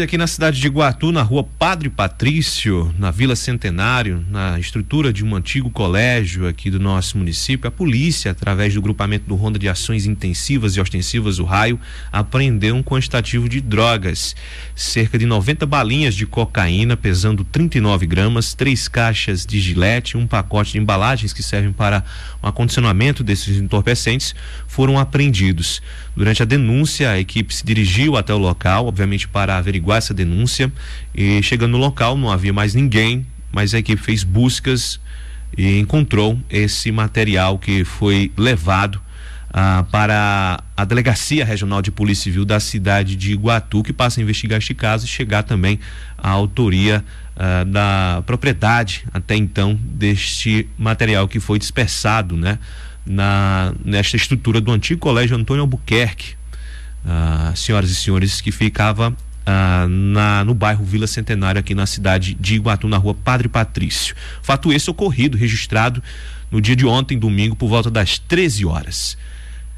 Aqui na cidade de Guatu, na rua Padre Patrício, na Vila Centenário, na estrutura de um antigo colégio aqui do nosso município, a polícia, através do grupamento do Ronda de Ações Intensivas e Ostensivas, o Raio, apreendeu um quantitativo de drogas. Cerca de 90 balinhas de cocaína, pesando 39 gramas, três caixas de gilete, um pacote de embalagens que servem para o acondicionamento desses entorpecentes, foram apreendidos. Durante a denúncia, a equipe se dirigiu até o local, obviamente para averiguar averiguar essa denúncia. E chegando no local, não havia mais ninguém, mas a equipe fez buscas e encontrou esse material que foi levado ah, para a Delegacia Regional de Polícia Civil da cidade de Iguatu, que passa a investigar este caso e chegar também à autoria ah, da propriedade, até então, deste material que foi dispersado né, na, nesta estrutura do antigo Colégio Antônio Albuquerque. Ah, senhoras e senhores, que ficava ah, na, no bairro Vila Centenário, aqui na cidade de Iguatu, na rua Padre Patrício. Fato esse ocorrido, registrado no dia de ontem, domingo, por volta das 13 horas.